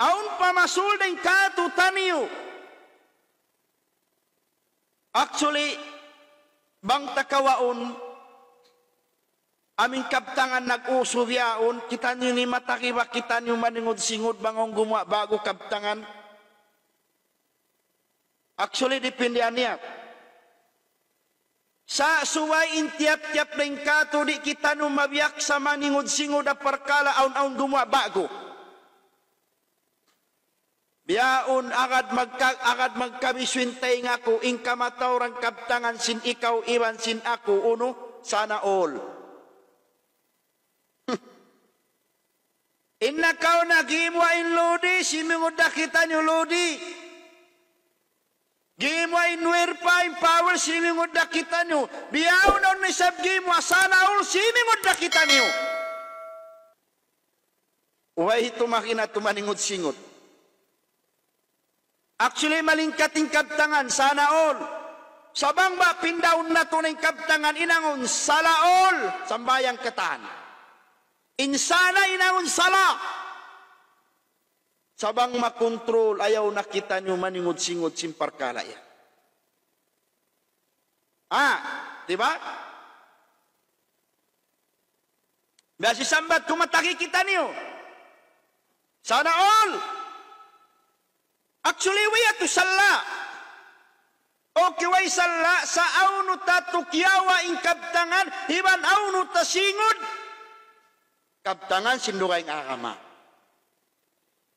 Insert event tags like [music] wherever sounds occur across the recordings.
aun pamasuldeng katu taniyo. Actually, bang takawaon, aming kaptangan nag-uso diyaon, kita niyo ni matakiwa, kita niyo maningod-singod bangong gumawa bago kaptangan. Actually, dipindihan niya. Sa suway intiap-tiap ng kato, di kita mabiyak sa maningod-singod na parkala aun-aun gumawa Bago. Biyaon agad magka agad magkabiswintay nga ko ing kamataw rang kaptangan sin ikaw iwan sin ako uno sana all. [laughs] Inna kau nagimwa in lodi simungoda kita ni lodi. Gimwa in werpa in power simungoda kita ni. Biyaon on ni gimwa sana all simungoda kita ni. Uway tumakina tumaningod singot. Actually, maling kating kabtangan, sana all. Sabang ba, pindaon na tunay kaptangan, inangon, sala all, sambayang katan. Insana, inangon, sala. Sabang makontrol, ayaw nakita nyo maningod-singod simparkala yan. Ah, di ba? Basi sambat kumataki kita niyo. Sana all. Actually, we are to sala. Okay, way sala sa awno ta tukyawa ing kaptangan, iban awno ta singod. Kaptangan sindugay ng akama.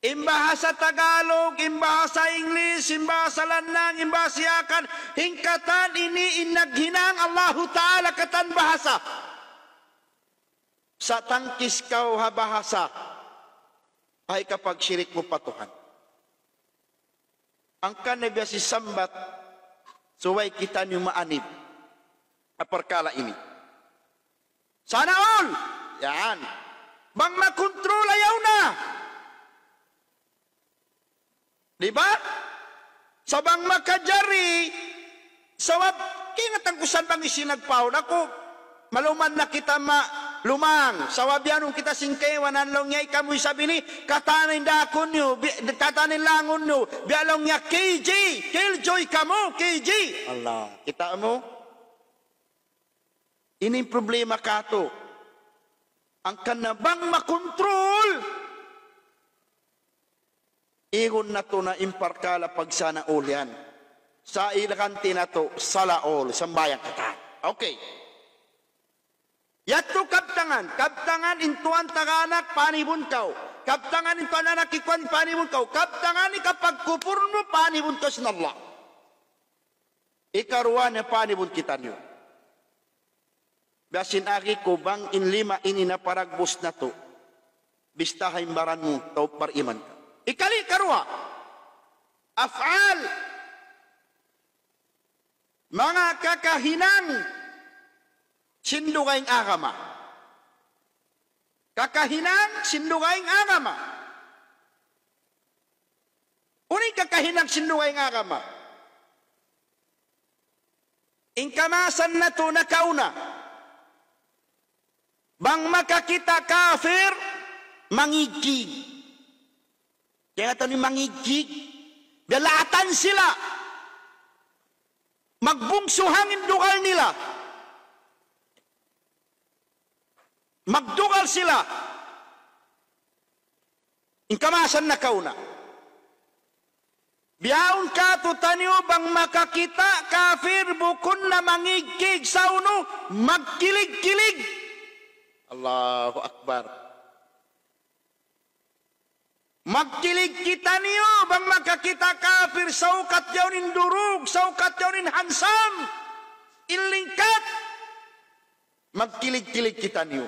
Imbahasa Tagalog, imbahasa English, imbahasa Lanang, imbahasa Yakan, hingkatan ini inaghinang Allahu Ta'ala katan bahasa. Sa tangkis kau bahasa, ay kapag syirik mo patuhan. Angka Nabi si sambat suway kita ni maanib ang perkala ini. Sana all! Yan. Bang makontrol ayaw na. Di ba? Sa bang makajari, sa wab, kinatangkusan bang isinagpaw na ko, maluman na kita ma lumang sawabianong kita singkewan anlong niya ikamoy sabi ni katanin dakon niyo katanin langon niyo bialong niya KJ killjoy kamo KJ Allah kita mo ini problema kato ang kanabang makontrol ingon na to na imparkala pag sana ulian sa ilakan tinato salaol sambayang kata okay Yatu kap tangan, kap tangan intuan taganak panibun kau. Kap tangan intuan anak ikuan panibun kau. Kap tangan ni kapag kupurno panibun kau sinallah. Ikaruan na panibun kita niyo. Biasin aki kubang in lima ini na paragbus na to. Bistahay baran mo tau pariman ka. Ikali karwa. Afal. Mga kakahinan sindugaing agama. Kakahinang sindugaing agama. Uri kakahinang sindugaing agama. to na kauna Bang makakita kita kafir mangigig. Kaya ni mangigig. Dalatan sila. Magbungso hangin dugal nila. magdugal sila. Inkamasan na kauna. Biyaon ka to bang makakita kafir bukun na mangigig sa uno magkilig-kilig. Allahu Akbar. Magkilig kita niyo bang makakita kafir sa ukat yawnin durug, sa ukat yawnin hansam, ilingkat. Magkilig-kilig kita niyo.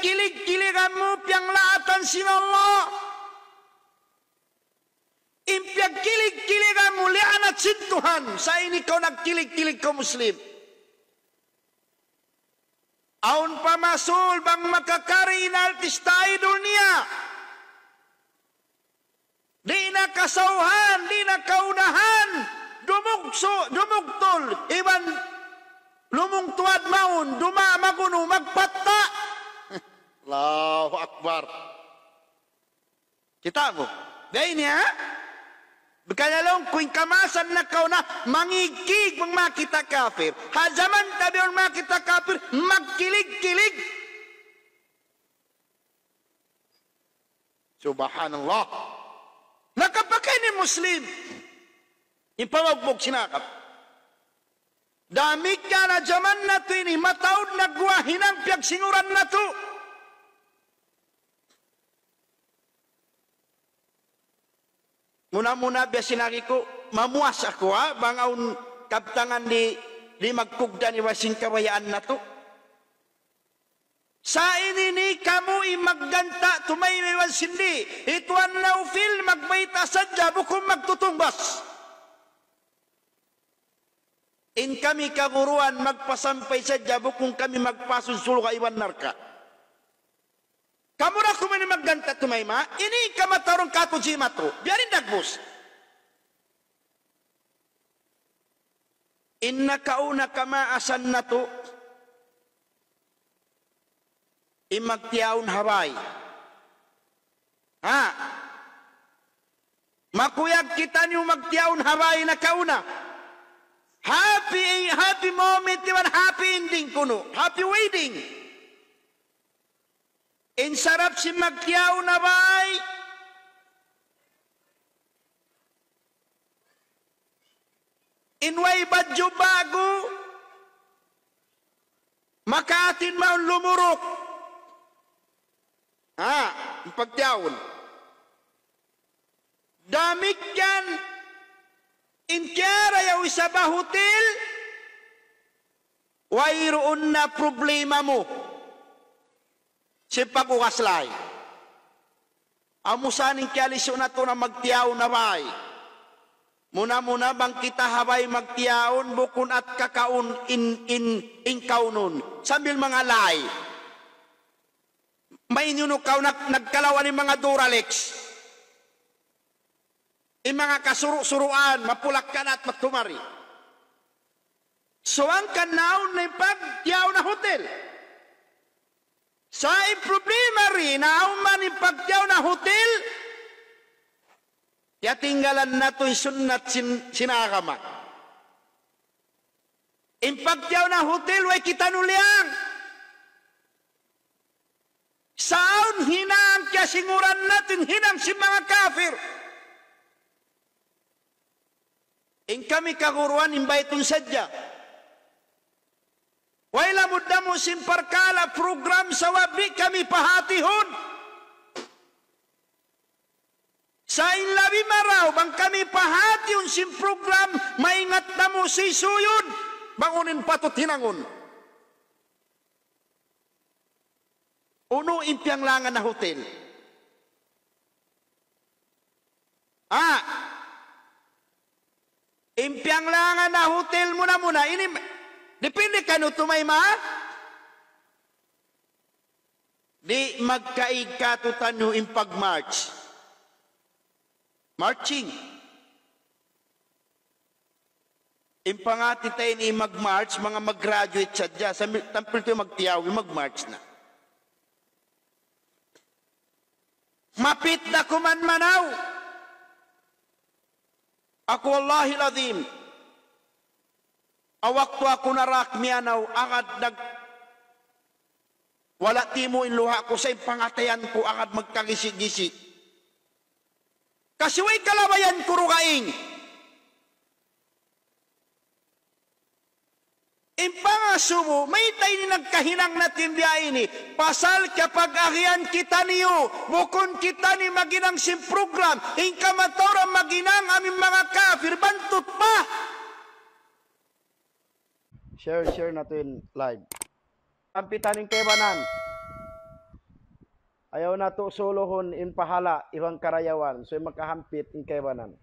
kilik kilig kamu piang laatan sinallah. impian kilig-kilig kamu lianat sin Tuhan. Saya ini kau nak kilig kilik kau muslim. Aun pamasul bang makakari inaltis tayo dunia. Di na kasauhan, di na kaunahan. Dumukso, dumuktol, iban lumungtuad maun, magunu magpatta. Allahu Akbar. Kitabu. Dainya ya Bekanya kuing kamasan na kau na mangigig mga kita kafir. Hazaman tabi ang mga kafir magkilig-kilig. Subhanallah. Nakapakay ni Muslim. Ipawagbog sinakap. Dami ka na jaman na to ini mataod hinang piyagsinguran na to. muna-muna biasinari ko mamuas ako ah, ha bangaun kaptangan di di magkugdan iwasing kawayaan na to sa inini kamu imagdanta tumay iwan sindi ituan na ufil magbaita sadya bukum magtutumbas in kami kaguruan magpasampay sadya bukum kami magpasun ka iwan narka ni magdanta tumayma, ini kamatarong katuji matro, biarin dagbus. Inna kauna kama asan na to, imagtiyaon haray. Ha? Makuyag kita niyo magtiyaon haray na kauna. Happy, happy moment, happy ending kuno. Happy wedding. En sarap si Macquiao na bay. Inway badyo bago. Makatin maun lumurok. Ha, ah, pagtiawon. Damit yan. Inkyara yaw isa ba hotel? Wairoon na problema mo. Sipag ukaslay. Amusaning kialisyo na to na magtiyaw na bay. Muna-muna bang kita habay magtiyaon bukun at kakaon in in inkaw nun. Sambil mga lay. May ninukaw na nagkalawan ni mga Duralex. Yung mga kasuru-suruan, mapulakkan at matumari. So ang kanaon na pagtiyaw na hotel. Sai problema rin na uman ipagyaw na hotel. Ya tinggalan na to'y sunnat sin sinakama. Impagyaw na hotel, way kita nuliang. Saon hinam kya singuran natin hinam si mga kafir. In kami kaguruan imbaytong sadya. Waila sin simparkala program sa wabri kami pahatihon. Sa inlabi maraw, bang kami pahation sin program, maingat na mo si suyod, bangunin patot hinangon. Uno impiang langan na hotel. Ah, impiang langan na hotel muna muna, Ini, Depende ka no tumay ma? Di magkaika ka to tanyo in pag-march. Marching. Impangati tayo ni mag-march, mga mag-graduate sa dya. Sa tampil tayo magtiyaw, mag-march na. Mapit na kuman manaw. Ako wallahi lazim. Awak ako na narak mianaw, agad nag... Wala timo in luha ko sa pangatayan ko, agad magkagisi-gisi. Kasiway kalabayan kurukaing. Impangasubo, may tayo ni nagkahinang natin ini. Pasal kapag ahian kita niyo, bukon kita ni maginang sin program, ingkamatora maginang aming mga kafir, bantot pa. Share, share natin live. Ampitaning pitaning kebanan. Ayaw na to solohon in pahala ibang karayawan. So makahampit in kebanan.